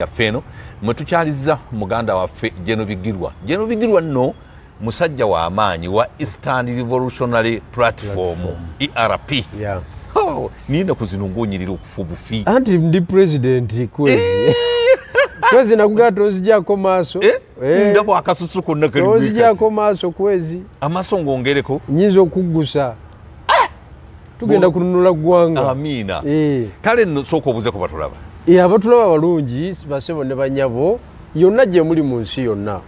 yaffe eno mwetukyaliza muganda waffe genobigirwa genobigirwa nno musajja wamaanyi wa eastern revolutionary platform erp niina kuzinungunyirira okufa obufi anti ndi president kwezi eh. nakugaa tozijako maaso eh? eh. ndako akasusu konnakaozijako maaso kwezi amaaso ngaongereko nyinza okuggusa tugenda kununula ggwanga amiina kale nosooka obuzeko batulaba abatulaba abalungi basebo ne banyabo yonna gye muli mu nsi yonna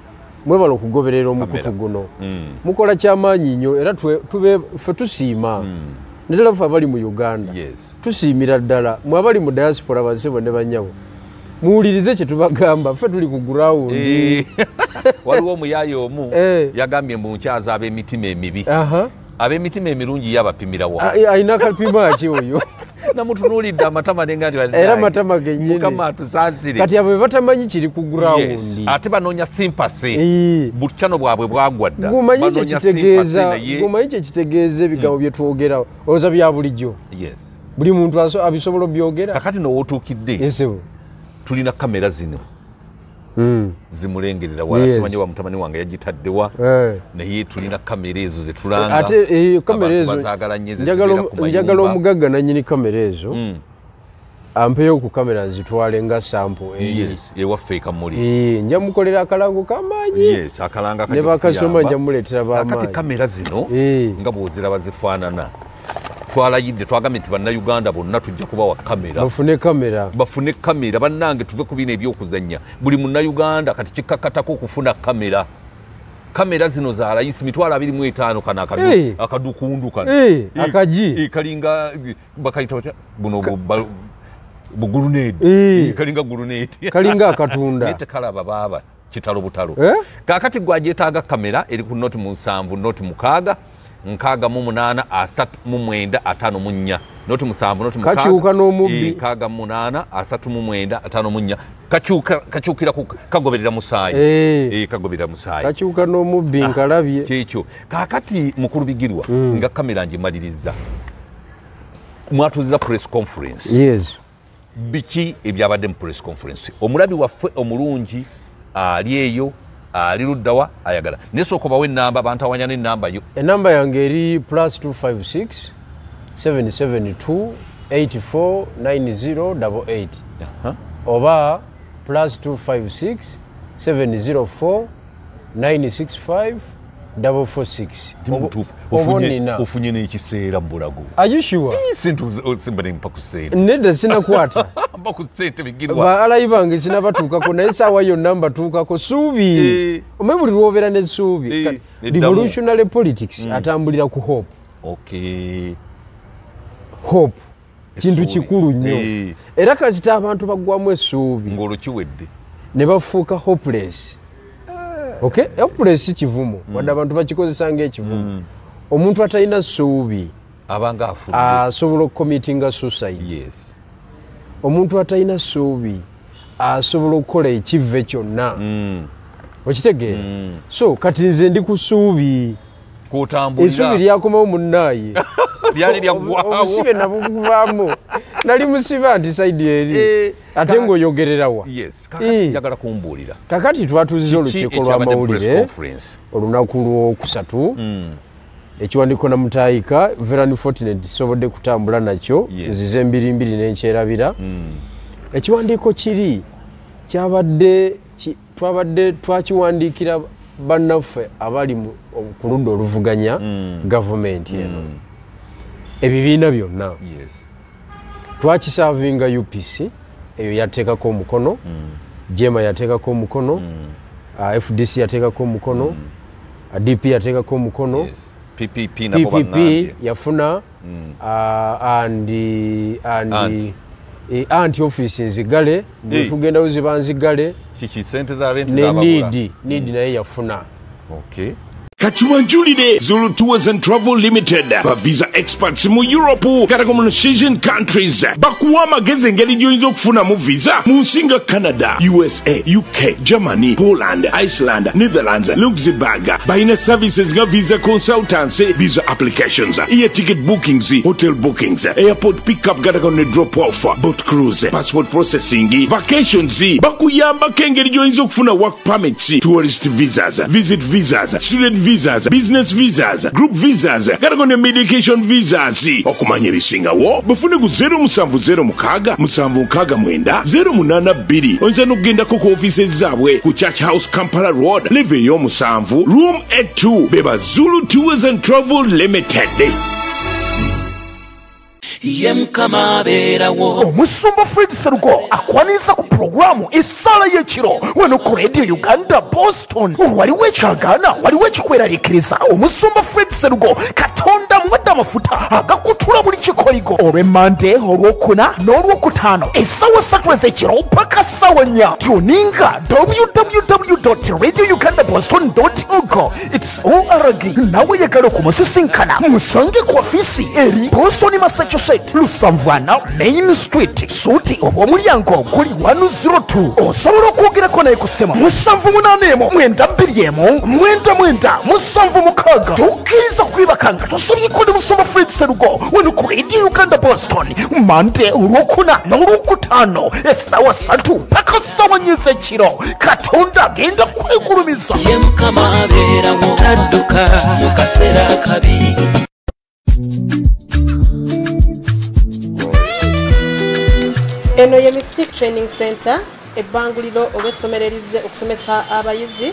mwebala okugoberera omukutu guno mm. mukola kyamaanyi nnyo era fe tusiima mm. nadala fe abali mu uganda tusiimira ddala mwe abali mu diaspora basebo ne banyabo muwulirize kyetubagamba fe tuli ku gurawundi eh. waliwo omuyaayo omu eh. yagambye mu nkyaza ab'emitima emibi abemitima emirungi yabapimirawa ayina kapima ki oyo namutunulidde amatama nenga nti era matama genyenikama atusasire kati abo webatamanyi kiri ku grawundi ate banoonya simpasi bucano bwabwe bwagwadda gumanyi kyekitegeeza ebigambo byetwogera mm. oza bya bulijjo buli muntu abisobola obyogera kakati nowotuukidde tulina kamera zino Hmm. zimulengerera walasimanyi wa mutabani wange yagitaddewa eh. naye tulina kamera ezo zetulanganjagala eh, omugagga nanyini kamera ezo hmm. ampeyo ku kamera zitwale nga sampo ewaffe ekamuli eh, nja mukolera akalango kamaanyi ne bakasoma nja muleetera bamaanyi kamera zino nga bwoziraba zifaanana twala yidde twagambye nti bannauganda bonna tujja kubawa kamera bafune kamera bannange tuve ku bina ebyokuzanya buli munauganda kati kikakatako okufuna kamera kamera zino za layisi mitwalo abiri mu etaano kano akadukundu kano akaji kalinga bakayita batya buno bugurunedi kalinga gurunedi kalinga akatunda tekalaba baaba kitalo butalo eh? kakati gwajetaaga kamera eri ku noti mu nsanvu noti mukaaga nkaaga mu munaana asatu mu mwenda ataano mu nnya noti musanvu notikakyuka n'omubbi nkaaga mu munaana asatu mu mwenda ataano mu nnya kakyukira kagoberera musaayikagoberera musaayikakyuka n'omubbi ah, nkalabye kyekyo kaakati mukulu bigirwa mm. nga kamera ngimaliriza mwatuziza press conference biki ebyabadde mu press conference omulabi waffe omulungi ali eyo ali luddawa ayagala naye sooka obawo enamba bantawanya nenamba yo enamba yange eri plus 256772849088 oba plus 256 704 965 nedasinakwatabalayi bange sinabatukako naye sawa yonna mbatukako subi ome buli lwobera nesubi revolutionary politics mm. atambulira ku hope hope e kintu kikulu nnyo era kazita abantu bagwamu esuubi nebafuuka hopeless okaopres kivumu mm. wadde abantu bakikozesa ngaekivumu mm. omuntu atalina suubi asobola okukomitinga suicide omuntu atalina suubi asobola okukola ekive kyonna mm. okitegeera so kati nze ndi kusuubi kutambuliraesubi lyakomawo munaye lyaliyaomusibe nabuguvamu nali musiba nti saidi eri eh, ate ngaoyogererawa eh. kakati twatuzizza olukiiko lwamawulire olunaku lwokusatu hmm. ekiwandiiko namutayika veran fortnet sobodde kutambula nakyo nzize embirimbiri nenkyerabira hmm. ekiwandiiko kiri kyabadde twabadde twakiwandiikira bannaffe abali ku ludda oluvuganya mm. gavumenti mm. eno ebibiina byonna twakisavinga upc eyo yateekako omukono jema mm. yateekako omukono ah, fdc yateekako omukono ah, dp yateekako omukono ppp yafuna andi ah, andi E anti office nzigale netugendawo zibanzigale nenidi nidi naye yafuna kachiwanjulile zulu tours and travel limited visa experts mu europe kata communication countries bakuwa magezi engeri gyoyinza kufuna mu visa Musinga canada usa uk germany poland iceland netherlands luxembourg Baina services nga visa consultancy visa applications Ia ticket bookings hotel bookings airport pickup katako ne drop off boat cruise passport processing vacations bakuyamba engeri gyoyinza kufuna work permits tourist visas visit visas student visas business visas group visas gatago ne medication visas okumanya ebisingawo bufune ku 07767982 onze nokugendako ku offices zaabwe ku church house kampala road livey yomusanvu room e2 beba zulu tours and travel limited day. ye mukama aberawo omusumba fred seruko akwaniriza ku pulogulamu essaala y'ekiro weno ku radio uganda boston waliwo ekyagaana waliwo ekikweraliikiriza omusumba fred seruko katonda mubadde amafuta agakutula buli kikoligo olw'emmande olwokuna n'olwokutaano essaawa satu ez'ekiro paka ssaawa nnya tuninga www radio uganda boston org its org naweyagala okumusisinkana musange ku ofiisi eri boston massachusetts street lusanvuana main street suti obwo omulyango oguli 102 osobola okwogerako naye kusimu musanvu munana emu mwenda bbiri emu mwenda mwenda musanvu mukaga tukkiriza kwibakanga tusomyekoni musomo fred serugo wenu ku radio uganda boston mande olwokuna n'olwokutaano essawa satu paka sawa nyeza ekiro katonda agenda kwegulumiza mukaseera kabi eno ye mystic training center ebbanguliro obaesomererize okusomesa abayizi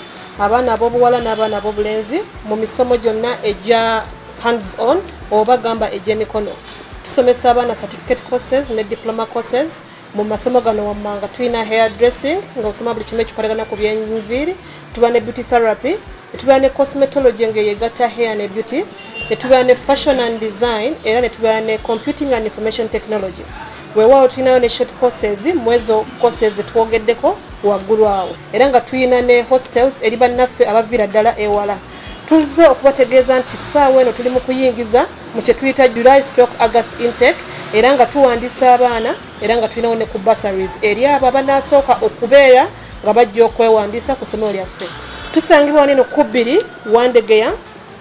abaana ab'obuwala n'abaana ab'obulenzi mu misomo gyonna egya hands on oba gamba egy'emikono tusomesa abaana certificate courses ne diploma courses mu masomo gano wammanga tulina hair dressing nga osoma buli kimu ekikolagana ku byenviiri tuba ne beauty therapy netubeera ne cosmetology nga yegatta hair ne beauty netubeera ne fashion and design era netubeera ne computing and information technology wewaawo tulinayo ne short courses mu ezo courses twogeddeko waggulu awo era nga tulina ne hostels eri bannaffe abaviira ddala ewala tuzze okubategeeza nti saawa eno tuli mu kuyingiza mu kye tuyita july stock august intake era nga tuwandisa abaana era nga tulinawo ne ku basaries eri abo abanaasooka okubeera nga bajja okwewandisa ku somero lyaffe tusangibwa waneno ku bbiri wandegeya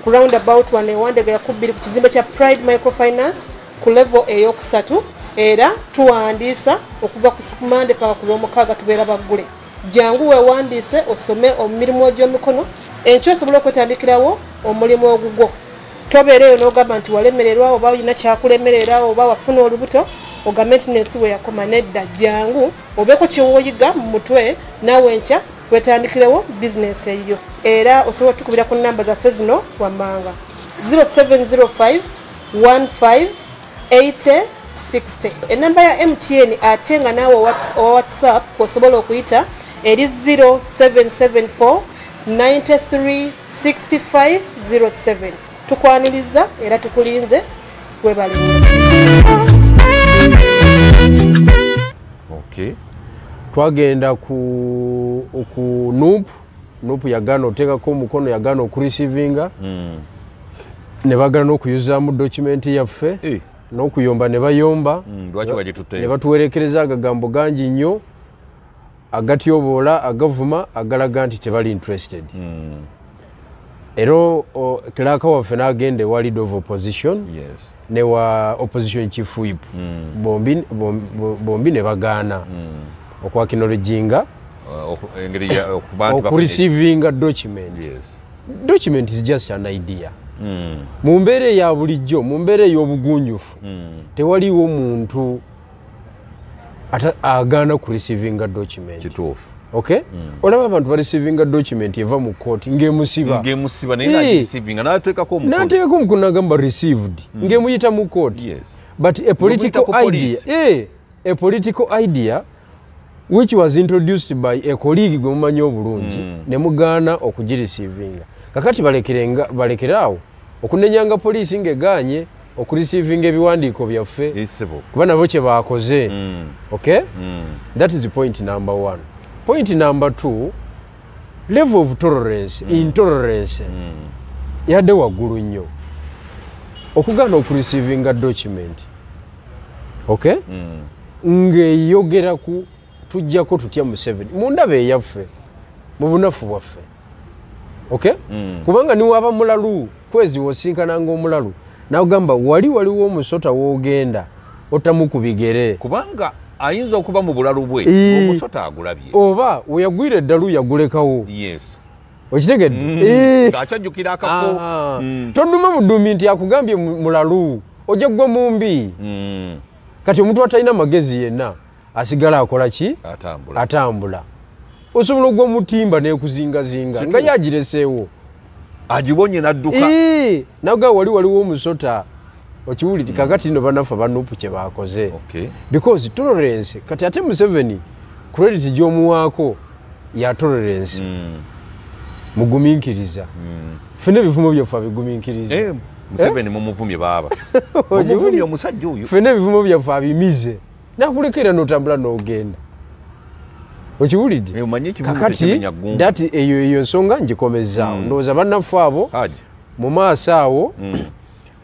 ku roundabout wane wandegeya ku bbiri ku kizimbe kya pride microfinance ku level eyokusatu era tuwandiisa okuva ku sikumande paka ku lwomukaaga tubeera baggule jangu wewandiise osome omumirimu egy'omikono enkyo osobole okwetandikirawo omulimu ogugwo tobeereeyo n'ogamba nti walemererwa oba olina kyakulemerera oba wafuna olubuto ogamentinensi weyakoma nedda jangu obeeko kyewoyiga mu mutwe nawe nkya wetandikirewo bizinesi eyo era osobola otukubira ku namba zaffe zino wammanga 0705 15 80 60 enamba ya mtn ate nga naawe owa whatsapp kwosobola okuyita eri 0774936507 tukwaniriza era tukulinze webali okay. twagenda ku, ku nup nup yagana otekako omukono yagana okureceivinga mm. nebagana nokuyuzamu document yaffe hey. Eh. n'okuyomba ne bayomba mm, ne batuwerekereza agagambo gangi nnyo agatyoboola agavuma agalaga nti tebali interested mm. era kiraaka waffe n'agenda ewa leader of opposition newa opposition chief whip mm. bombi ne bagaana okwakinologinga uh, okureceivinga document document is just an idea mm. Hmm. mu mbeera eya bulijjo mu mbeera ey'obugunjufu hmm. tewaliwo muntu agaana ku receivinga document ok hmm. olaba abantu bareceivinga document eva mu kooti ng'emusibanateekako omukulu nagamba received ng'emuyita mu kooti but a political idea a political idea which was introduced by a colleague gwe mumanyi obulungi nemugaana okugireceivinga kakati balekere awo okunenyanga poliisi ngaeganye okurisiivinga ebiwandiiko byaffe kuba nabo kye baakoze mm. ok mm. that is point number one point number two level of tolerance mm. intolerance yadde waggulu nnyo okugaana okurisiivinga document ok ng'eyogeraku tujjako tutya museven mundaba eyaffe mu bunafu bwaffe ok kubanga niwaaba mulalu kwezi wosinkananga omulalu nagamba wali waliwo omusota wogenda otamu ku bigere kubanga ayinza okuba mu bulalu bwe omusota agulabye oba weyagwire eddalu yagulekawo okitegeddeakyajjukira mm. akafo ah. mm. tonuma muddumi nti akugambye mulalu ojja ggwa mumbi mm. kati omuntu atalina magezi yenna asigala akola ki atambula osobola ogwa mutimba nekuzingazinga nga yagireseewo agibonye nadduka nawe wali waliwo omusota okiwulire hmm. kakati no banafa banupu kye bakoze because tolerance kati ate museveni credit gyomuwaako ya tolerance hmm. mugumiikiriza hmm. fena ebivumo byaffe abigumiikiriza eh, museveni mumuvumye baaba omuvumye omusajja oyo fena ebivumo byaffe abimize nakulekera notambula nogenda okiwulidde kakati dati eyo eyo ensonga njikomezaawo mm. ndowooza bannaffe abo mu maaso awo mm.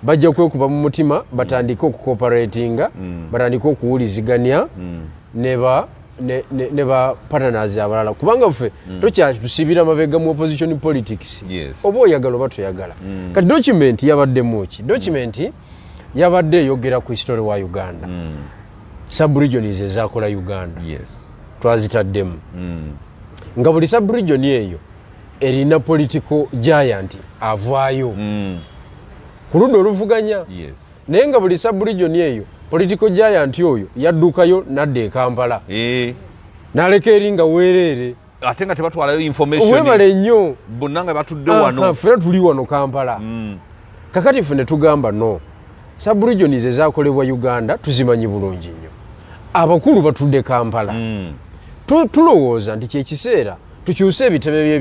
bajja kwekuba mu mutima batandike okukoperatinga mm. batandike okuwuliziganya ne bapatanas abalala kubanga ffe tokyatusibira mabega mu opposition politics oba oyagala oba toyagala kati dokumenti yabadde muki dokument yabadde eyogera ku history wa uganda subregionis ezakola uganda twazitaddemu hmm. nga buli saburijoni eyo erina politico giant avaayo hmm. ku ludda oluvuganya naye nga buli saburijoni eyo politico giant oyo yaddukayo nadda ekampala e? naleka eri nga weereere ate nga tebatwalayo infomationwebale nnyo bonna nga batudde wano fena tuli wano kampala hmm. kakati fe ne tugamba no saburijoni ze zakolebwa uganda tuzimanyi bulungi nnyo abakulu batudde kampala mm. tulowooza nti kyekiseera tukyuse ebitebe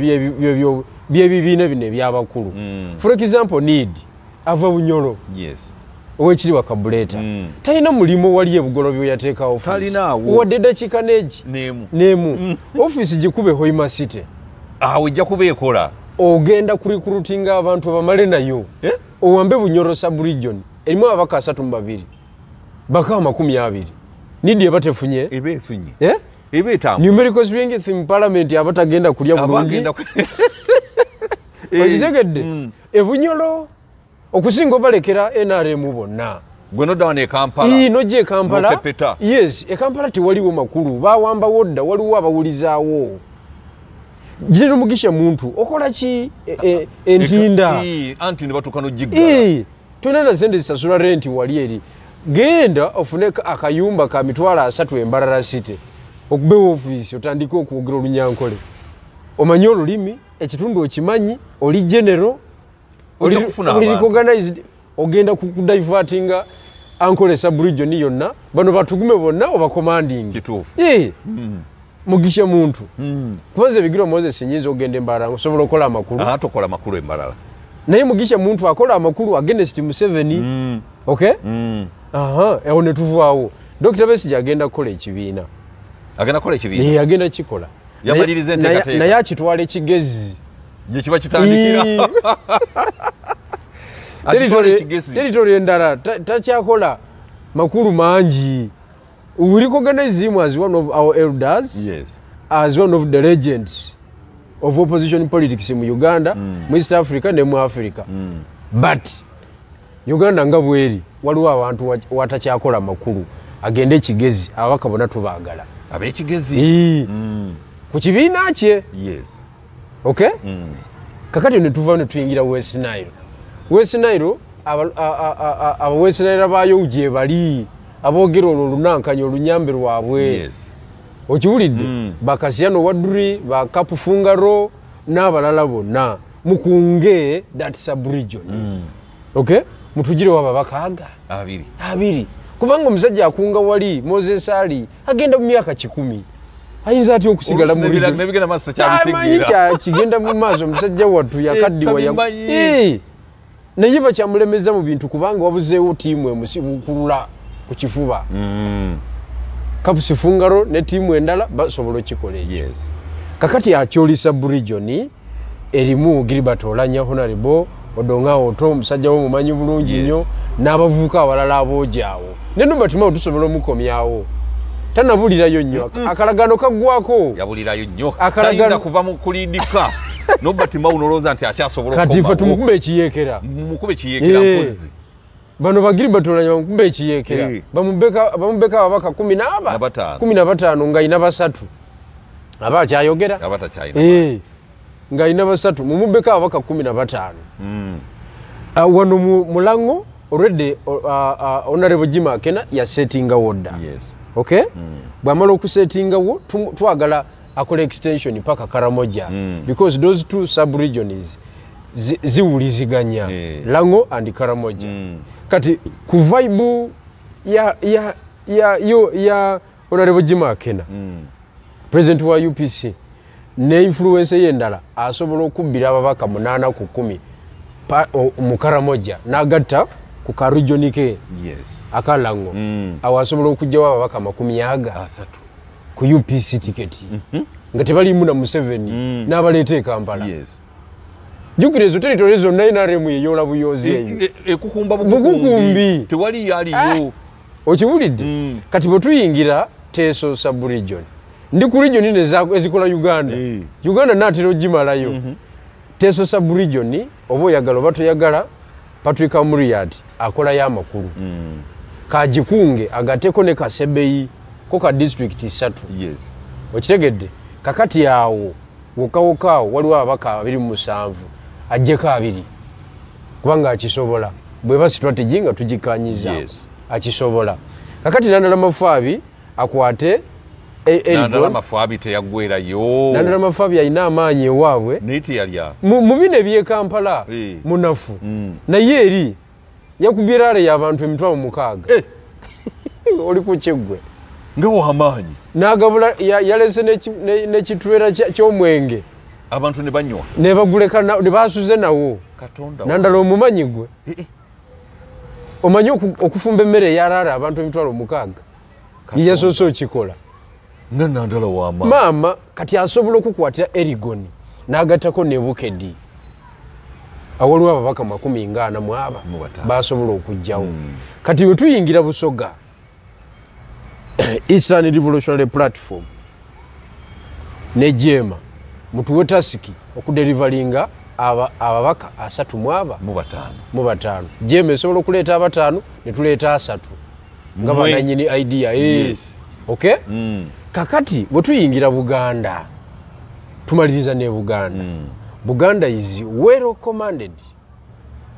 byebibiina bino ebyabakulu for example need ava bunyolo owekiri wakabuleeta talina mulimu wali ebugolo byeyateekao wadde dakiika neegi neemu offisi gikuba ehoima site awe ejja kuba ekola ogenda kurikurutinga abantu bamale nayo owambe bunyolo saburijoni erimu abaka asatu mubabiri bakawa makumi abiri nidi eba tefunye ebaefunye numerical spirit in parliament abatagenda kulya bulungi okitegedde mm. ebunyolo okusinga obalekera nrm bonna nogye kampala e yes ekampala tewaliwo makulu bawambawo dda waliwo abawulizaawo jire mugisha muntu okola ki e, e, entinda tolina na sente zisasula renti wali eri genda ofune akayumba ka mitwalo asatu embalala city okuba woofiisi otandika okwogera olunyankole omanye olulimi ekitundu okimanyi oli genero olirecognized ogenda kudivertinga ankole esaburijoni yonna bano batugume bonna obacommanding hmm. mugisha muntu hmm. kubanza ebigiro moses nyinza ogenda embala osobola okola amakulu tokola amakulu embalala naye mugisha muntu akola amakulu agenes ti museveni hmm. ok ewo netuvaawo dokita besi gyagenda kukola ekibiina agenda kukola ekibiina ye yagenda kikola yamaliriza entegateeka naye akitwala ekigezi gyekiba kitandikiraterritory endala takyakola makulu mangi wuliko ganism as one of our elders yes. as one of the legend of opposition politics mu uganda mm. mu east africa ne mu africa mm. but uganda nga bweri waliwo abantu watakyakola makulu agende ekigezi ababaka bona tubaagala abekigezi mm. ku kibiina kye ok mm. kakati netuva netuyingira west nile west nile abawest nile abayo gye bali abogera olwo olunankanya olunyambe lwabwe okiwulidde mm. bakasiano waduri bakapufungaro n'abalala bonna mukunge datisa burijoni ok mutugire wababakaaga abiri kubanga omusajja akunga wali moses ali agenda mu myaka kikumi ayinza atya okusigala mumanyi kigenda mu maaso omusajja wattu eh, yakaddiwa eh, naye bakyamulemeza mu bintu kubanga wabuzeewo tiimu emusibukulula ku kifuba mm. kapusifungaro ne tiimu endala basobola okikola ekyo kakati akyolisa burijoni erimu giribat olanya honarable odongawo oto omusajja womumanyi bulungi nnyo n'abavubuka abalala abojaawo ne nobatima otusobola omukomyawo tanabulirayo nnyo akalagano kaggwako yabulirayo nnyo akalagano kuva mu kulindika nobatima unolooza nti akyasobola kati fe tumukuba ekiyeekera mukuba ekiyeekera eh. mpozi bano bagiribatolanya bamukuba ekiyeekera eh. bamubeka ababaka kumi naba kumi na bataano ngaayina basatu aba akyayogera nga ayina basatu eh. mumubeka ababaka kumi na bataano mm. uh, wano mulango olwedde honorable uh, uh, jima akena yasetingawo dda yes. ok mm. bwamala okusetingawo twagala akola extension paka karamoja mm. because those two subregions ziwuliziganya zi eh. lango and karamoja mm. kati ku vibe ya honorable jima akena mm. president wa upc neinfluence yendala asobola okubbira ababaka munana ku kumi mukara moja nagatta ku karijoni ke yes. akalango mm. awasobola okujjawo ababaka makumi aga Asatu. ku upc tiketi mm -hmm. nga tebalimu na museveni mm. nabaleeta ekampala yes. jukira ezo teritori zonna enaremu yeyola buyozi eyobukukumbi e, e, e tewali yaliyo ah. okiwulidde mm. kati bwetuyingira teso saburijoni ndi ku rijoni nezikola uganda hey. Eh. uganda natera ogimalayo mm -hmm. tesosa burijoni oba oyagala oba toyagala patrick amuriad akolayo amakulu mm. kagikunge agateko ne kasebeyi ko ka disitulikit isatu yes. okitegedde kakati awo wokawokaawo waliwo ababaka abiri musanvu ajjeko abiri kubanga akisobola bweba strategi nga tugikanyiza yes. akisobola kakati nandala mafaabi akwate Eh, eh, naddala amafa abiteyaggwerayo naddala amafa abi alina amaanyi ewaabwe naye teyalya mu bino ebyekampala eh. munafu mm. naye eri yakubyeraale yabantu emitwalo mukaaga oli kukiggwe nga wamaanyi nagabula yalese nekitwera kyomwenge abantu nebanywa nebagulea nebasuze nawo nandala omumanyi gwe omanyi okufumba emmere eyaraara abantu emitwalo mukaaga yeyasoose okikola nganandala wama mama kati asobola okukwatira erigoni n'agatako nebukedi awaliwo ababaka makumi ngaana mu aba basobola okugjawo hmm. kati wetuyingira busoga eastern revolutionary platform nejema mutuwetasiki okuderivalinga ababaka asatu mu aba mu bataano jema esobola okuleeta abataano netuleeta asatu nga bananyini idea eh. yes. e. ok mm. kakati bwe tuyingira buganda tumaliriza ne buganda mm. buganda is well commanded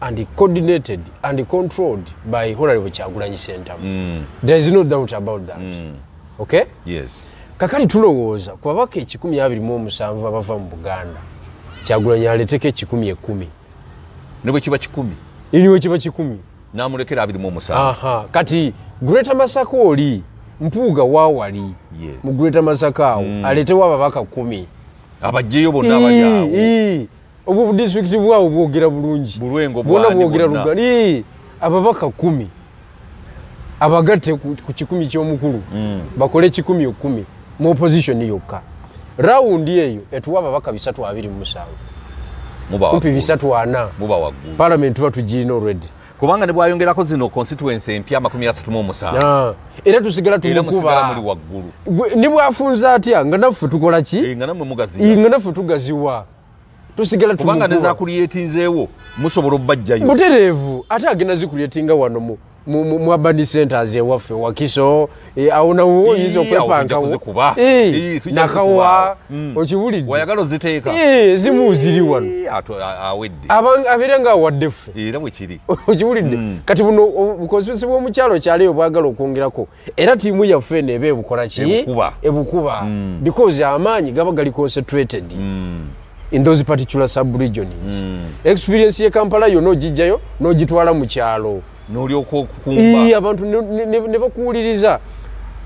and coordinated and controlled by honorable kyagulanyi sentam mm. there is no doubt about that mm. okay yes. kakati tulowooza ku babaka ekikumi abiri mu omusanvu abava mu buganda kyagulanyi aleteko ekikumi ekumi nibwekiba kikumi iniwekiba kikumi namulekera abiri mu omusanvu kati greater masako oli mpuuga waawali yes. mu greta masaka awo mm. aletewo ababaka kumi abajeyo bonna abayaawo obwo budisitulikiti bwawe bwogera bulungi bwona bwogera lugali ababaka kumi abagatte ku kikumi kyomukulu mm. bakole kikumi okumi mu opozisioni yokka raundi eyo etuwa ababaka bisatu abiri mu musanvu kumpi bisatu ana palamenti tuba tugirina olwedde kubanga nebwayongerako zino constituency empya 37 ah. era tusigala tumukubaliwaggulu nibwafunza atya nga naffe tukolaki eh, eh, nga naffe tugaziwa tusigala tubanga nezakuliyetinzeewo musobola obbajjayo butereevu ate agenda zikuliyetinga wano mu mwabandi centers ewaffe wakiso e, awonawo oyinza okwepankawo nakawa hmm. okiwulidde zimu ziri wano abeera nga awadde ffe okiwulidde hmm. kati buno obukozesi bwomukyalo kyali obwagala okwongerako era tiimu yaffe neeba ebukolaki ebukuba hmm. because amaanyi gaba gali concentrated in those particular subregions experience ye kampala yonna ogijjayo n'ogitwala mu kyalo abantu nebakuwuliriza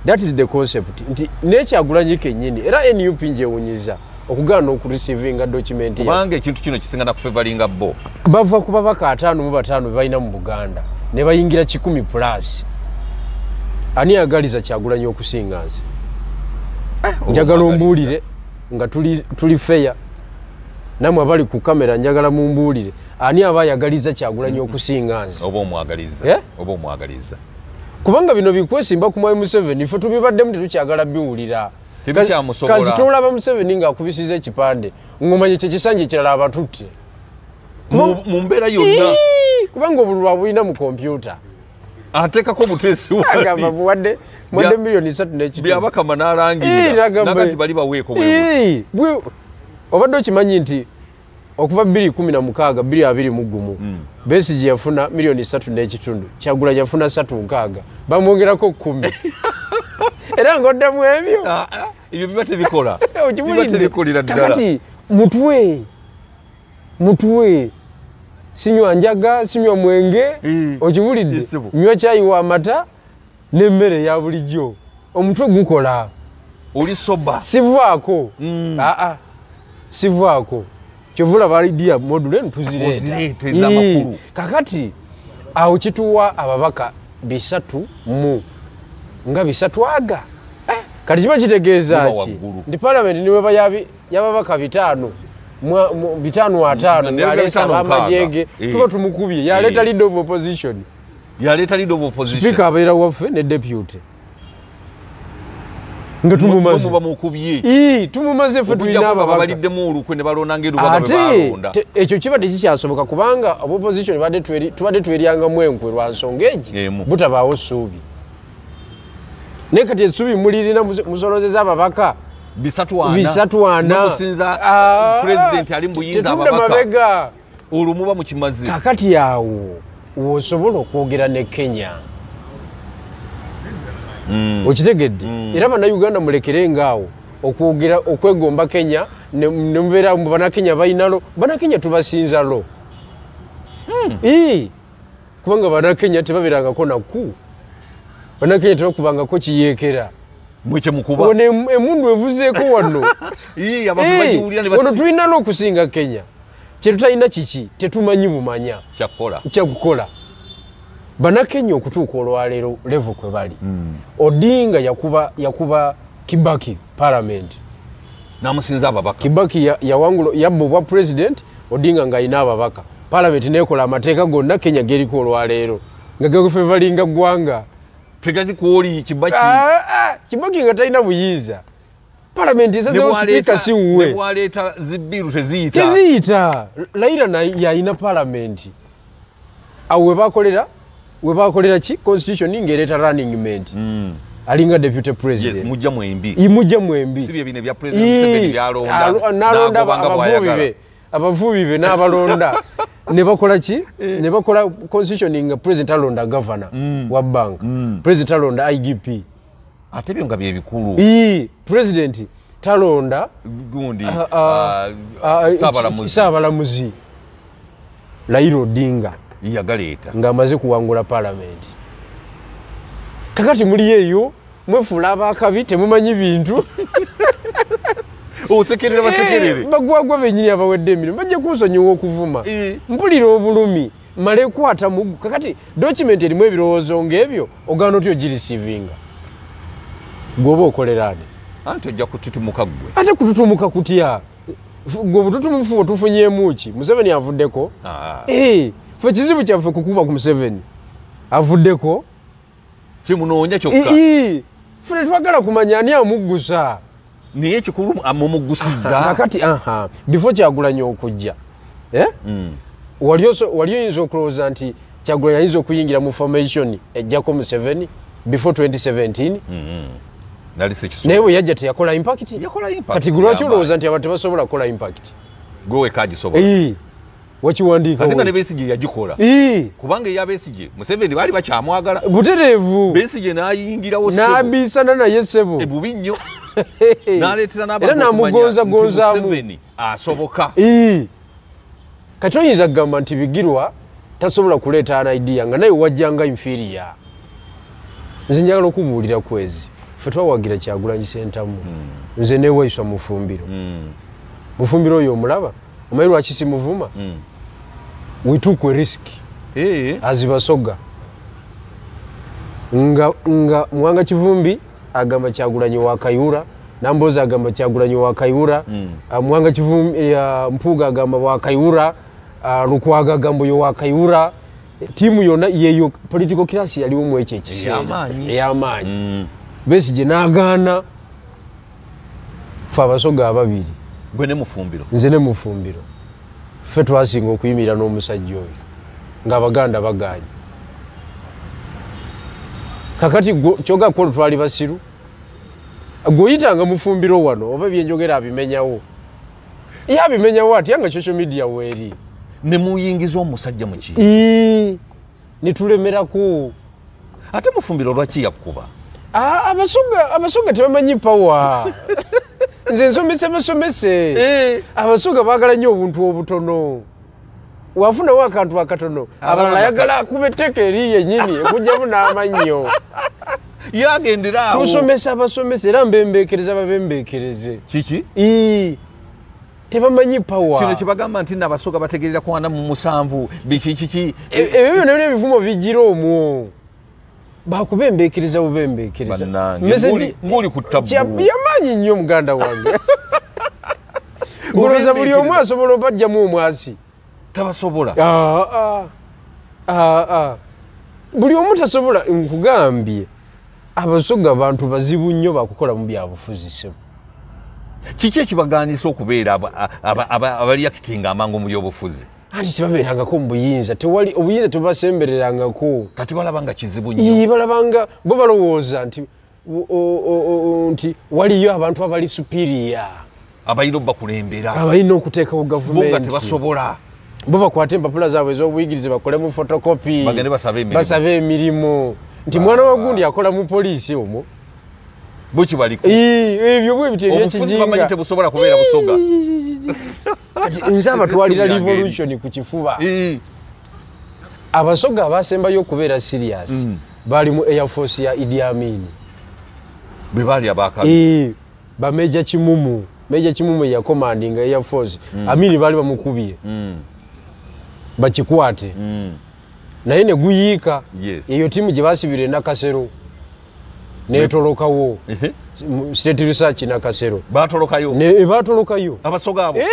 that is the concept nti nekyagulanyi kenyini era nup njewunyiza okugaana okureceivinga documentbanga ekintu kino kisinga nakufevalinga bo bava ku babaka ataano mubataano bebalina mu buganda nebayingira kikumi plus ani agaliza kyagulanyi okusinga nze eh, njagala ombuulire nga tuli feya namwe abali ku kamera njagala mumbuulire ani aba yagaliza kyagulanya okusinga nze oba omwagaliza eh? oba omwagaliza kubanga bino bikwesimba ku mwami museveni ife tubibaddemu tetukyagala biwulira kazi tulaba museveni ngaakubisiza ekipande ngomanye kyekisanja ekirala abatutte mu mbeera yonna kubanga obululwa bulina mu kompyuta ateekako butesiwaliwadde mwadde miliyoni satu nekibyabakama nalangiraagamba nti bali baweeko obadde okimanyi nti okuva bbiri kumi na mukaaga bbiri abiri mu gumu mm. besi gye yafuna miliyoni satu n'ekitundu kyagula gyafuna satu nkaaga bamwongerako kumi era ngaoddamu ebyo ah, ah, ebyo biba tebikola okimulindekati mutwe mutwe sinywa njaga sinywa mwenge mm. okiwulidde nywa kyayiwa amata n'emmere ya bulijjo omutwe gukola olisoba sivaako mm. aa ah, sivaako kyovula balidia modulen tuzireta kakati awo kituwa ababaka bisatu mu nga bisatu aga eh, kati kiba kitegeeza ki ndi palamenti niweba yababaka bitaano bitaano ataano ngaalesa bamajege tuba tumukubye yaleeta lead of opposition yaleeta lead of opposition speaker abeera waffe ne deputy nga tumumaze bamukubye ii tumumaze fe tulinaba babalidde mu olukwe ne balonanga eruba ate ekyo kiba tekikyasoboka kubanga obopozition tubadde tweryanga mwenkwe lwa nsonga egi butabaawo suubi naye kati esuubi mulirina musolozeza ah, ababaka bisatu wanatetumuda mabega olumuba mukimazi kakati awo wosobola okwogera ne kenya mm. okitegedde mm. era bannayuganda mulekerengaawo okwogera okwegomba kenya nemubeera ne banakenya balinalo banakenya tubasinzalo mm. e, kubanga banakenya tebabeerangako naku banakenya tebakubangako kiyeekera mwekyemukubaono emundu evuzeeko wano ono tulinalo okusinga kenya kyetutalina kiki tetumanyi bumanya kyakukola Chak banakenya okutuuka olwaleero levu kwe bali hmm. odinga yakuba kibaki paalament namusinza ababaka kibaki yawangula yabba obwa purezidenti odinga ngaalina ababaka paalamenti nekola amateeka gonna kenya geriko olwaleero nga gagufe balinga ggwanga tegati kwoli kibaki ah, ah, ah, kibaki nga talina buyinza paalamenti esazao sipiika si wuweebwaleeta zibiru teziyita teziyita laira yalina paalamenti awo we bakolera webakolera ki constitution ngaereta running ment mm. alinga deputy presidentmujja mwembinalonda abavubi be n'abalonda nebakola ki eh. nebakola constitution nga president alonda governor mm. wa bank mm. president alonda igp ate ebyo nga byebikulu president talonda ah, ah, ah, saabalamuzi lairo dinga yagaleta ngamaze kuwangula parliament kakati muli eyo mwefula abakabi temumanyi bintu osekerera basekerere eh, bagwagwa benyini abawedde emirimu bajja kunsonyiwa okuvuma eh. mpulira obulumi male kukwata mugu kakati document erimu ebirowoozo ngaebyo ogaana otyo giresivinga gweoba okolera ani anti ojja kututumuka gwe ate kututumuka kutya gwe obututumufu wetufunyemuki museveni avuddeko ah. eh, fe kizibu kyaffe kukuba ku museveni avuddeko kimunoonya kyokka fe netwagala kumanya ani amuggusa naye kikulu amumuggusiza kakati ah, aha bifo kyagulanya okujja eh? mm. wali oyinza okulowooza nti kyagulanya ayinza okuyingira mu formation ejjako museveni before 2017 mm-hmm. naye bwe yajja teyakola impactkati gulwaki olowooza nti abantu tebasobola kukola impact gwewekagisobola wakiwandiika ate nga ne besige yagikola kubanga eya besige museveni baali bakyamwagala butereevu besige nayingirawo nabiisana naye sebo e bubi nnyo naleetera era namugonzagonzamu asoboka kati oyinza kugamba nti bigirwa tasobola kuleeta an idea nga naye wajjanga inferia nze njagala okubuulira kwezi fe twawagira kyagulanyisentamu hmm. nze newaiswa mufumbiro hmm. mufumbiro oyo omulaba omanyi lwakisimuvuma hmm. we took a risk hey. as basoga nga, nga mwanga kivumbi agamba kyagulanyi wa kayura namboozi agamba kyagulanyi wa kayura mm. uh, mwanga kivumbi uh, mpuuga agamba wa kayura uh, ah, lukwaga agamba yo wa kayura tiimu yonna yeyo political class yaliwo mu ekyo ekiseera ey'amaanyi mm. besi gye naagaana fe abasoga ababiri gwe ne mufumbiro nze ne mufumbiro ffe twasinga okuyimirira n'omusajja oyo ngaabaganda bagaanye kakati kyogakola twali basiru gweoyitanga mufumbiro wano oba ebyenjogera abimenyawo ye abimenyawo atya nga social media weeri nemuyingiza omusajja muki nitulemerako ate mufumbiro lwaki yakkuba ah, abasoga tebamanyi pawa nze nsomesa basomese e. abasuuga baagala nnyo obuntu obutono wafunawo akantu akatono abalala ayagala kuba etteeka eri yenyini ekujjamu n'amannyo yagenderaotusomesa abasomesa era mbembeekereze ababembeekereze kiki tebamanyi pawa kino kyebagamba nti nabasuuga bategerera kuwana mu musanvu bikikiki e, ebyo byonabyona ebivumo bijjira omwo bakubembekereza bubembekerezayamanyi nnyo omuganda wange oloza buli omu asobola obajjamu omwasi tabasobola buli omu tasobola nkugambye abasoga bantu bazibu nnyo bakukolamu byabufuzi sebo kiki ekibaganisa okubeera abalyakitinga amangu mu byobufuzi anti tebabeerangako mu buyinza tewali obuyinza tebubasembererangako kati balabanga kizibu nyo balabanga bo balowooza nti nti waliyo abantu abali supiriya abalina obubakulembera abalina okuteekawo gavumentitebasobola bo bakwate empapula zaabwe ez'obuyigirize bakolemu fotokopi basabe emirimu nti mwana wa ah. gundi akola mu poliisi omwo bukibaliko ebyo bwe bityo ebyekijinga nze abatwalira revolution ku kifuba abasoga abasembayo okubeera sirias mm. bali mu airforce ya idiamin bameja kimumu meja kimumu yakomandinga airforce mm. amini bali bamukubye mm. bakikwate naye neguyiika eyo timu gyebasibire nakasero netolokawo state research nakasero batolokayobatolokayobali eh,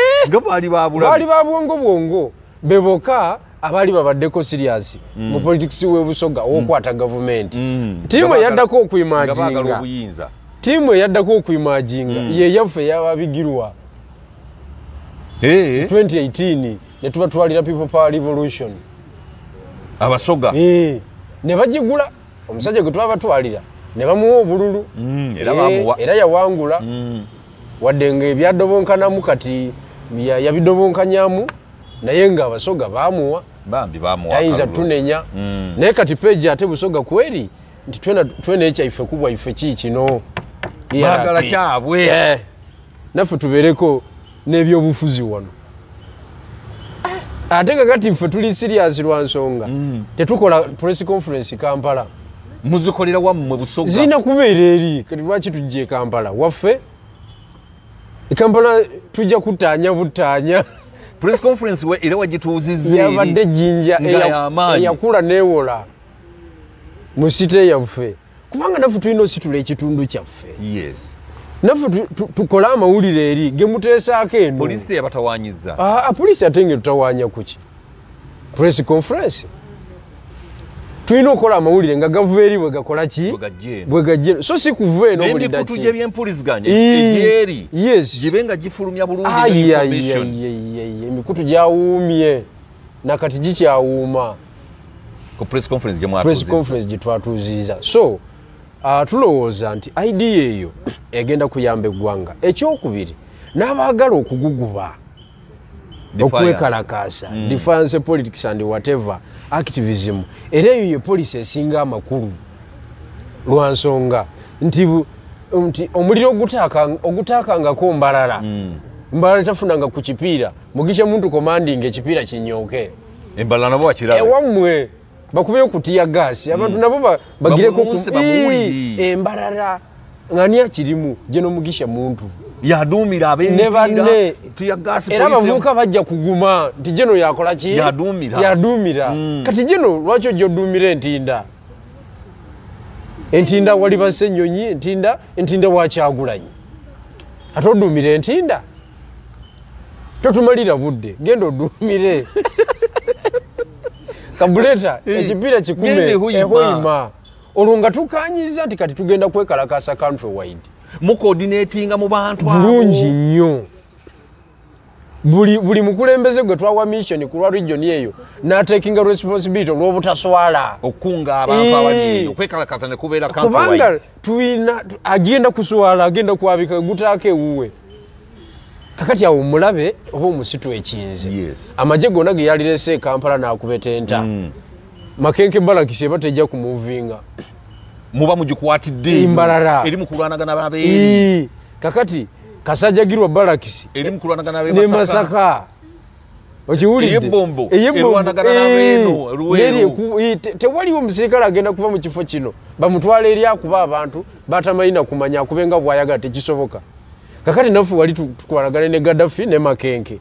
eh? babwongo bwongo beboka abaali babaddeko siriasi mm. mu politics webusoga mm. wokwata gavumenti mm. tiimu eyaddako okwimajinga tiimu eyaddako okwimajinga yeyaffe yababigirwa 2018 netuba twalira people power revolution abasoga eh. ne bagigula omusajja gwe twabatwalira ne bamuwa obululu mm, eh, era yawangula mm. wadde nga ebyadobonkanamu kati yabidobonkanyamu naye nga abasoga bamuwa tayinza tunenya mm. naye kati peji ate busoga kweri nti twena ekyaife kubwaife ki kino bagala kyabwe eh, naffe tubeereko n'ebyobufuzi wano ah. ate kakati ffe tuli sirias lwa nsonga tetukola press conference kampala muzikolera wammwe busoga zirina kubeera eri kati lwaki tujja e kampala waffe ekampala tujja kutaanya butaanya press conference era wagituuzizza yabadde jinja eyakula neewola mu site yaffe kubanga naffe tulina ositula ekitundu kyaffe yes naffe tukole amawulire eri gemuteesaako enopoliisi ah, ah, ate nge tutawaanya kuki press conference tulina okukola amawulire nga gavu eri bwe gakolaki bwe gajeno so si kuva eno mulidaki gy'ebyempuliziganya eri yes gibe nga gifulumya bulungi emikutu gyawuumye nakati gikyawuuma press conference gyetwatuuziiza so ah, tulowooza nti idea eyo egenda kuyamba eggwanga ekyokubiri n'abaagala okugugubaa okwekalakaasa mm. defense politics and whatever activism era eyo ye polisi esinga amakulu lwa nsonga nti omuliro ogutaakangako mbalala mm. mbalala tafunanga ku kipiira mugisha muntu commanding ekipiira kinyooke embalala nabo bakirawammwe bakubeyo kutiya gaasi mm. abantu mm. nabo bagireko embalala ngani akirimu gyenomugisha muntu yadumira abera abavubuka bajja kuguma nti geno yakolaki yadumira mm. kati geno lwaki ojaodumira entinda entinda walibase enyonyi entinda entinda wakyagulanyi ate odumire entinda totumalira budde genda odumire kabuleta ekipiira kikumeehoima olwo nga tukanyiza nti kati tugenda kwekalakasa countrywide mukodinatinga mu bantu bulungi nnyo buli, buli mukulembeze gwe twawa mission ku lwa regioni eyo natakinga responsibility olw'obutaswala okunga abantuabaiokwekalakasanekubeerakubanga eh. tuina agenda kuswala agenda kwabika gutaako ewuwe kakati awo mulabe oba omusitu ekinze yes. amagye gonna ge yalireese ekampala nakubetenta mm. makenke balakisi ebatejja kumuvinga muba mugikwatidde embalala eri mukulwanagana babeeri kakati kasajagirwa balakisi eri mukulwanagana ne masaka okiwulidtewaliwo omuserikale agenda kuva mu kifo kino bamutwala eri akuba abantu batamanyina kumanya akubenga bwayagala tekisoboka kakati naffe wali tukwanagane ne gadafi ne makenke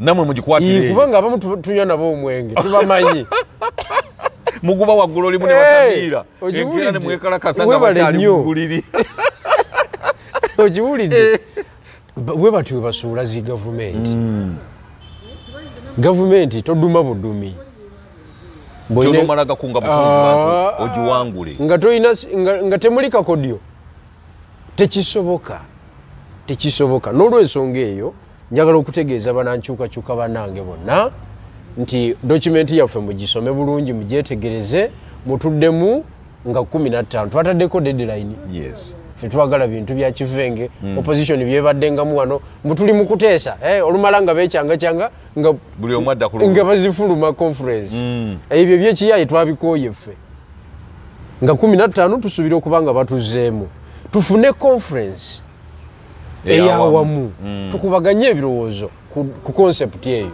namwe mugikwatire kubanga abamu tunywa nabo omwenge tubamanyi muguba waggulu olimu nebatamiira enkira nemwekalakasa nga bakyali mubuliri ogiwulidde eh. bwe batyo webasuula zi gavumenti gavumenti todduma budumi ah. ogiwangule nga toyina nga temuli kakodyo tekisoboka tekisoboka n'olwensonga eyo njagala okutegeeza banankyukakyuka banange bonna nti dokumenti yaffe mugisome bulungi mugyetegereze mutuddemu nga 15 twataddeko deadline yes fetwagala bintu bya kivenge mm. opposition byebaddenga mu wano mutuli mukuteesa eh olumalanga bechanga changa nga buli omadda kulu nga bazifuluma conference mm. ebyo eh, byeki yaye twabikoye fe nga 15 tusubira okubanga batuzeemu tufune conference eya wamu mm. tukubaganye ebirowoozo ku, ku concept yeyo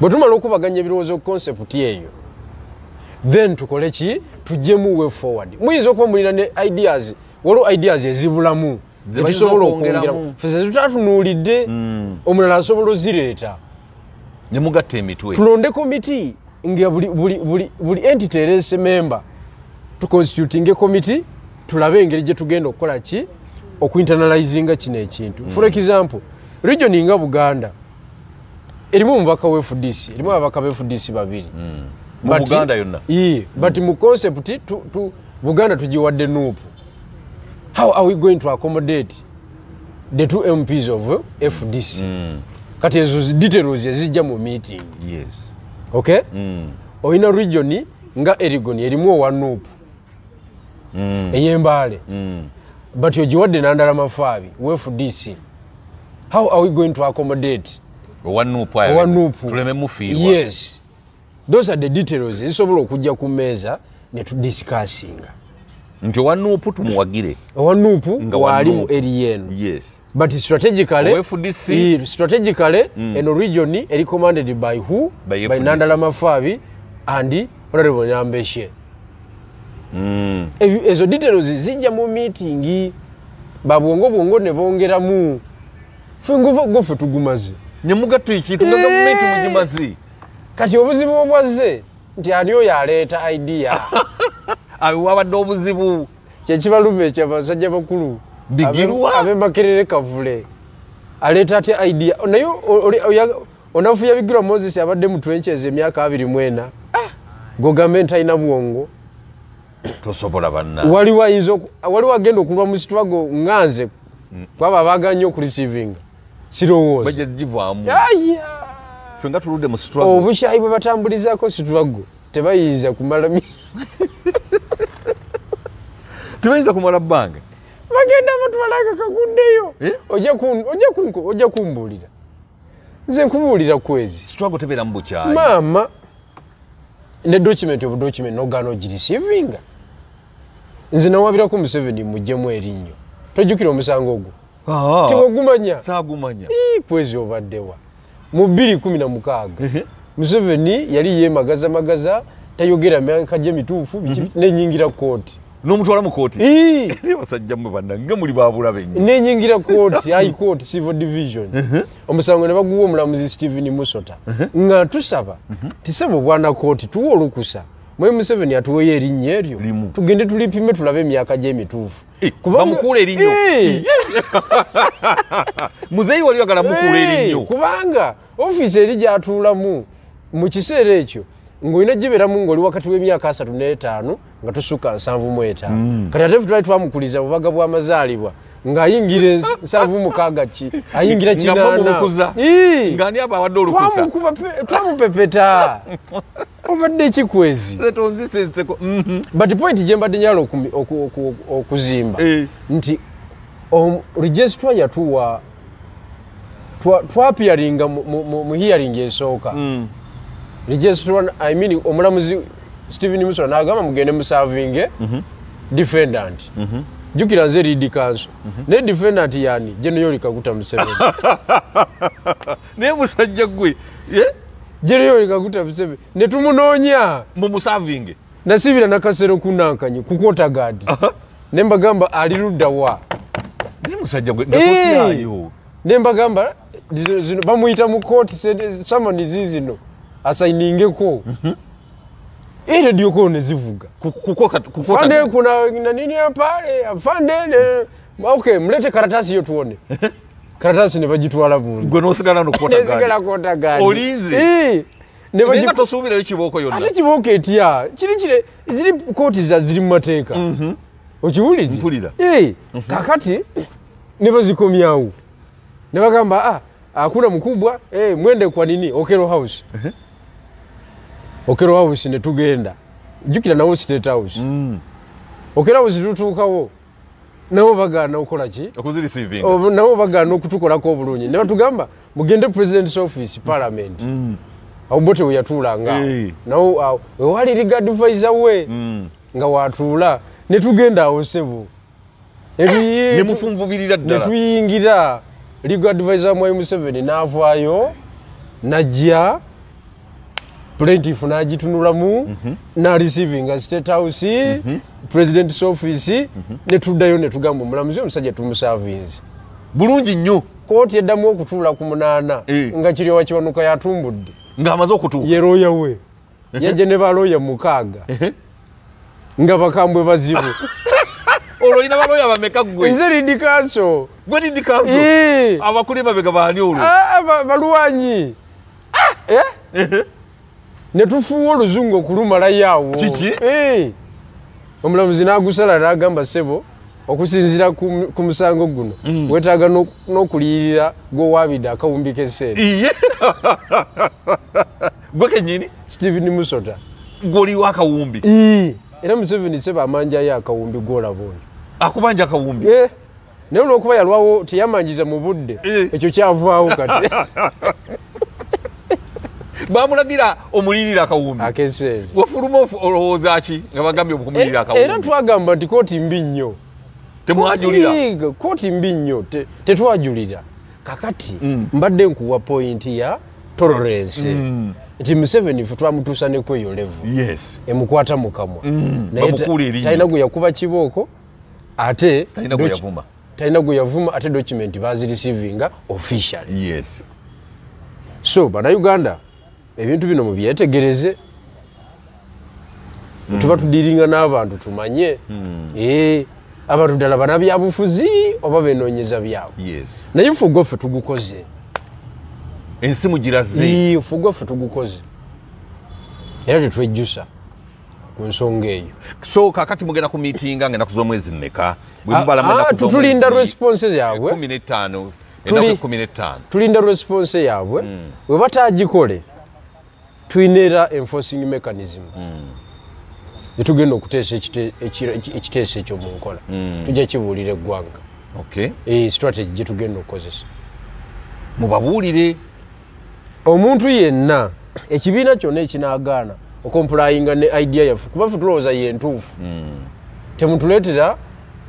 bwetumala okubaganya ebirowoozo ku konsepti eyo then tukoleki tujjemu we forward muyinza okuba mulina ne ideas waliwo ideas ezibulamu zetusobola okwongeramu fe zetutatunuulidde hmm. omulala asobola ozireeta nemugatta emitwe tulonde komiti nga buli entity erese memba tuconstitutinge komiti tulabe engeri gye tugenda okukola ki okuinternalizinga kino ekintu for hmm. example regioni nga buganda erimu omubaka we fdc erimu ababaka be fdc babiri hmm. mubuganda yonna but mu concept buganda tugiwadde nuupu how are we going to accommodate the two mps of fdc hmm. kati ezo details ezijja mu meeting okay hmm. olina regioni nga erigoni erimu owa nuupu eyembaale but ogiwadde nandala mafaabi we fdc how are we going to accommodate owanupuowanupuyes those are the details zisobola okujja ku meeza netudiscasinga nti owanupu tumuwagire owanupu waali mu eri yeeno yes but strategicaly e, mm. eno region eri commanded by who by, by nandala mafaabi andi olarebo nyambeshe mm. e, ezo details zijja mu meeting babwongo bwongo nebongeramu fe ngufe tugumaze nyemugatu ekintu nga eh. gavumenti mugimazi kati obuzibu obwazze nti ani oyo aleeta idea awewabadde obuzibu kyekibaluma ekyo abasajja bakulu bigirwa abemakerere kavule aleeta aty idea naye onafu yabigirwa moses abadde mutwenkyeza emyaka abiri mwena gogambe ah! nti alina bwongo tosobola banna waliwo ayinza waliwo agenda okulwa mu situwago nga nze mm. kwaba abaganya okuresivinga sirowooza bajja givaamu fe nga tulude mu strug obukyayi bwe batambulizaako struggle tebayinza kumala tebayinza kumala bbanga bagenda batwalanga kaguddeyo eh? ojja kumbuulira nze nkubuulira kwezi strugle tebeera mu bukyayi maama ne document obu document nogaana ogireceivinga nze nawabirako museveni mujjemu erinnyo tojukira omusango ogwo tewagumanya saagumanya kwezi obaddewa mu bbiri kumi na mukaaga museveni yali yemagaza magaza tayogera myaka gye mituufu mhm. nenyingira kooti nomutwala mukooti basajjamu bana nga muli babulabe nyo nenyingira kooti hi court civil division omusango ne baguwa omulamuzi steven musota nga tusaba mhm. tisaba obwana kooti tuwa olukusa mwoyo museveni atuweyo erinnya eryo tugende tulipime tulabe emyaka gy'emituufu kubamukuula erinyo muzeyi wali oyagala mukula erinnyo kubanga ofiisi eri gyatuulamu mu kiseera ekyo ngaolina gibeeramu ngaoli wakati w'emyaka asatu n'etaano nga tusukka nsanvu mu etaano mm. kati ate fe twali twamukuliza bubaga bwamazaalibwa ngaayingira ensanvu mukaaga ki ayingira kinaanatwamupepeta obadde ekikwezi mhm. but point gye mbadde nyala okuzimba eh. nti registrar yatuwa twapiyaringa mu hiyaringi esooka mm. registrar imean omulamuzi stephen musola nagamba mugende musavinge mhm. defendant mhm. jukira nze lead council mhm. ne defendant yani jenoyoli kaguta museveni naye musajja gwe jenoyoli kaguta museveni netumunonya mumusavinge nasibira nakasero kunankanyi kukota gadi nembagamba aliruddawa nimusajja gwe ngakotyayo nembagamba zino bamwyita mu kooti samonizi zino asayiningeko mm-hmm. ero dyokoo nezivuga kunaniniapale fandene ok mulete karatasi yotuone karatasi nebagitwala bunsigalakotagani ate kibooko etya kiri kire ziri kooti za ziri mu mateeka mm-hmm. okiwulidde mpulira kakati ne bazikomyawo ne bagamba akuna ah, mukubwa eh, mwende kwa nini okero house okero house ne tugenda jukira nawo state house mm. okero house tutuukawo nabo bagaana okolaki nabo bagaana okutukolako obulungi ne batugamba mugende president's office parliament mm. obote weyatuulanga nawo ewali ligadvisor we mm. nga watuula netugenda awo sebo netuyingira lega advisor wamwai museveni naavaayo najja plaintif naagitunulamu mhm. nareceivinga state house mhm. presidents office mhm. netuddayo netugamba omulamuzi omusajja tumusavinze bulungi nnyo kooti eddamu okutuula ku munaana eh. nga kiryowa kiwanuka yatumbudde ngaamaze okutuuka yeroyawe eh. yajja ne balooya mukaaga eh. nga bakambwe bazibu olwoina baloya bameka gwe nze lidikanso gwe lidikanso abakulu mabega baani olwo ah, ah, balwanyi ah! eh? netufuuwa oluzungu okulumalayo awo kiki omulamuzi n'agusala n'agamba sebo okusinzira ku musango guno wetaaga n'okuliyirira gwowaabidde akawumbi keseere gwe kenyini stephen musota gwoliwo akawumbi era museveni seba amanjayo akawumbi golabona akubanja akawumbi naye olwokuba yalwawo teyamanjiza mu budde eh. ekyo kyavaawo kati bamulagira omulirira akawumbi wafuluma olowoozaki nga bagambye okumulirira eh, akawumbiera twagamba nti kooti mbi nnyo temwajulira kooti mbi nnyo tetwajulira kakati mm. mbadde nkuwa pointi ya tolerance mm. nti museveni fe twamutuusa nekweyo levu emukwata mukamwa mm. nayetalina gwe yakuba kibooko ate talina gwe yavuma ate document bazireceivinga officially so bannauganda ebintu bino mubyetegereze netuba mm. tudiringa n'abantu tumanye mm. e, abantu ddala banabyabufuzi oba benonyeza byabo naye fugofe tugukoze ensi mugiraze fugwe ffe tugukoze era tetwejjusa ku nsonga eyo so kakati mugenda ku mitinga ngaenak z'omwezi mmeka ah, ah, tulinda response yabwe tulinda hmm. response yabwe we batagikole tulina era enforcing mechanism hmm. etugenda okuteesa ekiteeso ekyo mu nkola hmm. tujja kibuulira eggwanga eh, strategy gyetugenda okukozesa mubabuulire omuntu yenna ekibiina kyonna ekinagaana okompulayinga ne idea yaffe kuba fetulowooza yentuufu hmm. temutuleetera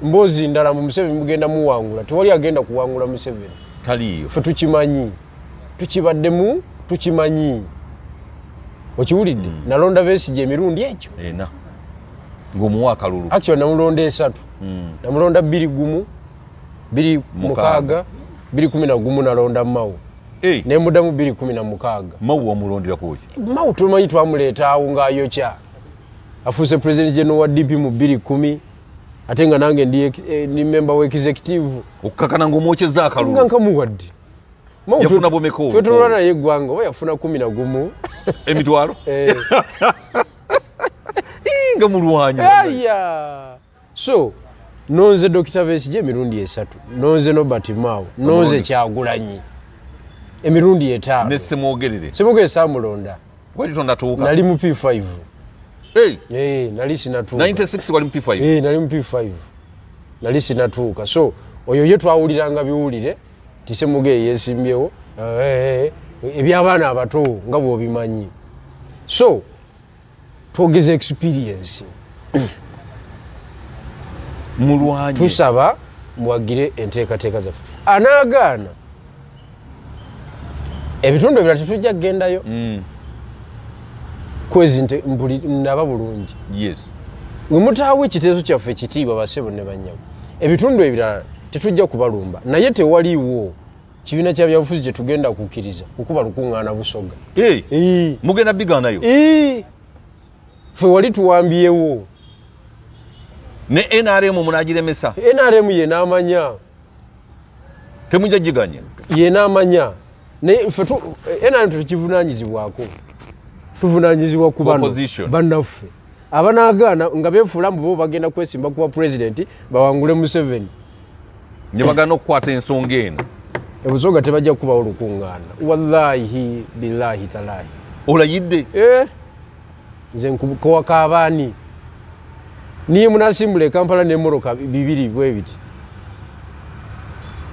mboozi ndala mu museveni mugenda muwangula tewali agenda kuwangula museveni taliiyo fetukimanyi tukibaddemu tukimanyi okiwulidde hmm. nalonda besigi emirundi egyo ngaomuwa akalulu actual namulonda esatu hmm. namulonda bbiri gumu biri mukaaga biri kumi nagumu nalonda mawo hey. ne muda mu 2016 mau omulondira kuki mau tumayi twamuleta unga yocha afuse president general wa DP mu 2010 atenga nange ndi eh, ni member wa executive ukakana ngo moche za kalu unga kamu wadi mau yafuna bomeko fetura na yegwango yafuna 10 gumu emitwaro eh inga mulwanyo aya so Nonze Dr. Vesije mirundi esatu. Nonze Nobati Mao. Nonze Chagulanyi. emirundi etaano ne semwogerere semwogerere saamulonda walitonda tuuka nali mu p5 eh, nali sinatuuka96wali eh, nali mu p5 nali sinatuuka so oyo ye twawuliranga biwulire ti semwogere yeesimbyewo eh, ebyabaana abato nga bwobimanyi so twogeza experiensi mulwanyi tusaba muwagire enteekateeka zaffe anaagaana ebitundu ebirala tetujja kgendayo mm. kwezi nti ndaba bulungi wemutaawo ekiteeso kyaffe kitiibwa basebo ne banyabo ebitundu ebirala tetujja kubalumba naye tewaliiwo kibiina kya byabufuzi kyetugenda kukkiriza kukuba lukuŋŋaana busoga mugenda biganayo fe wali tuwambyewo ne nrm munagiremesa nrm yenamanya temujja giganya yenamanya naye enan tekivunanyizibwako tuvunanyizibwa ku bannaffe abanagaana nga befulamu bo bagenda kwesimba kuba pulezidenti bawangule museveni nebagana okukwata ensonga e eno ebusoga tebajja kukubawo lukuŋŋaana wallahi billahi talahi olayidde e? nze nkuwaka abaani niye munasimbula ekampala nemoroka bibiri bwebiti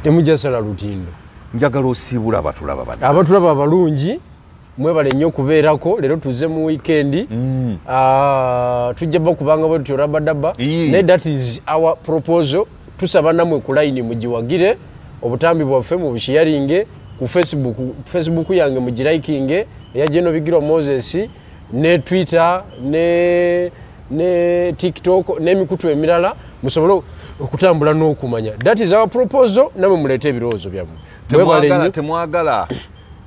temujasala lutindo njagala osiibula abatulaba bana abatulaba abalungi mwebale nnyo okubeerako leero tuze mu wiikendi mm. ah, tujjaba kubanga bwe tutyo rabadaba naye that is our proposal tusaba namwe ku layini mugiwagire obutambi bwaffe mu bushiyaringe ku facebook facebook yange mugirikinge eya geno bigirwa moses ne twitter ne ne tiktok n'emikutu emirala musobole okutambula n'okumanya that is our proposal namwe muleete ebirowoozo byammwe temwagala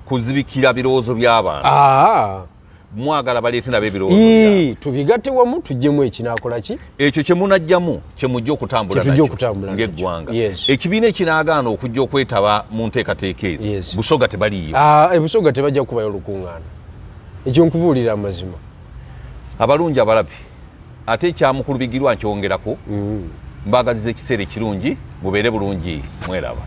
kuzibikira birowoozo byabantu mwagala baleete nabo ebirowoozo tubigatte wamu tugyemu ekinakola ki ekyo kyemunajjamu kyemujja okutambula ngeggwanga ekibiina ekinagaana okujja okwetaba mu nteekateeka ezo busoga tebaliyo busoga tebajja kubayo olukuŋŋaana ekyo nkubuulira amazima abalungi abalabi ate ekyamukulubigirwa nkyongerako mm. mbagaliza ekiseera ekirungi mubeere bulungi mweraba